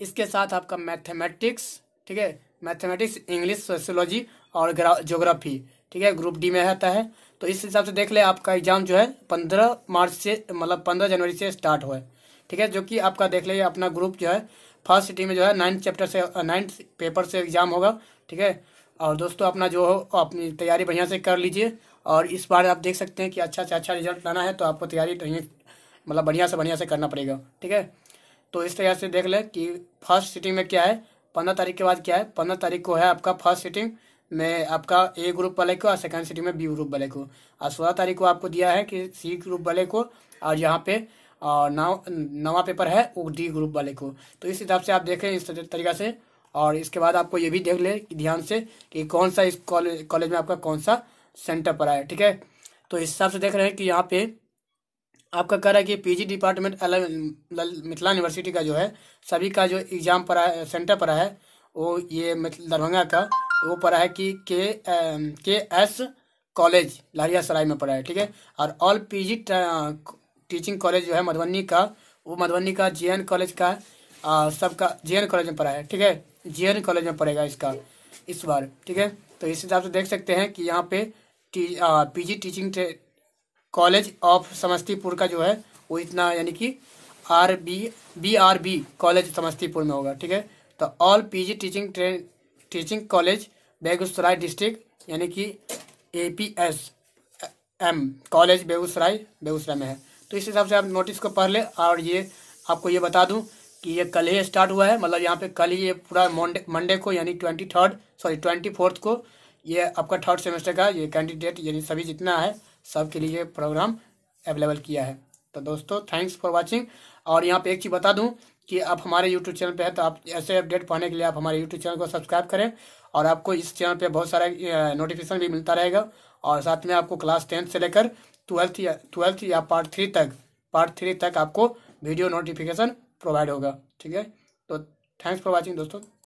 इसके साथ आपका मैथमेटिक्स ठीक है मैथमेटिक्स इंग्लिश सोशोलॉजी और जोग्राफी ठीक है ग्रुप डी में रहता है तो इस हिसाब से देख ले आपका एग्जाम जो है पंद्रह मार्च से मतलब पंद्रह जनवरी से स्टार्ट हुआ है ठीक है जो कि आपका देख ले अपना ग्रुप जो है फर्स्ट सिटी में जो है नाइन्थ चैप्टर से नाइन्थ पेपर से एग्जाम होगा ठीक है और दोस्तों अपना जो हो अपनी तैयारी बढ़िया से कर लीजिए और इस बार आप देख सकते हैं कि अच्छा से अच्छा रिजल्ट लाना है तो आपको तैयारी तो मतलब बढ़िया से बढ़िया से करना पड़ेगा ठीक है तो इस तरह से देख लें कि फर्स्ट सीटिंग में क्या है पंद्रह तारीख के बाद क्या है पंद्रह तारीख को है आपका फर्स्ट सीटिंग में आपका ए ग्रुप वाले को और सेकंड सीटिंग में बी ग्रुप वाले को और सोलह तारीख को आपको दिया है कि सी ग्रुप वाले को और यहाँ पे और नौ नवा पेपर है वो डी ग्रुप वाले को तो इस हिसाब से आप देखें इस तरीका से और इसके बाद आपको ये भी देख ले ध्यान से कि कौन सा इस कॉलेज कॉलेज में आपका कौन सा सेंटर पर आया ठीक है तो इस हिसाब से देख रहे हैं कि यहाँ पे आपका कह रहा है कि पीजी डिपार्टमेंट मिथिला यूनिवर्सिटी का जो है सभी का जो एग्जाम पर सेंटर पर है वो ये दरभंगा का वो पड़ा है कि के के एस कॉलेज लहरिया सराय में पड़ा है ठीक है और ऑल पीजी टीचिंग कॉलेज जो है मधुबनी का वो मधुबनी का जे कॉलेज का आ, सबका जे कॉलेज में पड़ा है ठीक है जे कॉलेज में पड़ेगा इसका इस बार ठीक है तो इस हिसाब से देख सकते हैं कि यहाँ पे टी, आ, PG teaching college of Samastipur का जो है वो इतना यानी कि R B B R B college Samastipur में होगा ठीक है तो all PG teaching train teaching college Begusarai district यानी कि A P S M college Begusarai Begusarai में है तो इस हिसाब से आप नोटिस को पढ़ लें और ये आपको ये बता दूं कि ये कल ही स्टार्ट हुआ है मतलब यहाँ पे कल ही ये पूरा मंडे मंडे को यानी twenty third sorry twenty fourth को ये आपका थर्ड सेमेस्टर का ये कैंडिडेट यानी सभी जितना है सबके लिए प्रोग्राम अवेलेबल किया है तो दोस्तों थैंक्स फॉर वॉचिंग और यहाँ पे एक चीज़ बता दूँ कि आप हमारे यूट्यूब चैनल पे है तो आप ऐसे अपडेट पाने के लिए आप हमारे यूट्यूब चैनल को सब्सक्राइब करें और आपको इस चैनल पे बहुत सारा नोटिफिकेशन भी मिलता रहेगा और साथ में आपको क्लास टेंथ से लेकर ट्वेल्थ या ट्वेल्थ या पार्ट थ्री तक पार्ट थ्री तक आपको वीडियो नोटिफिकेशन प्रोवाइड होगा ठीक है तो थैंक्स फॉर वॉचिंग दोस्तों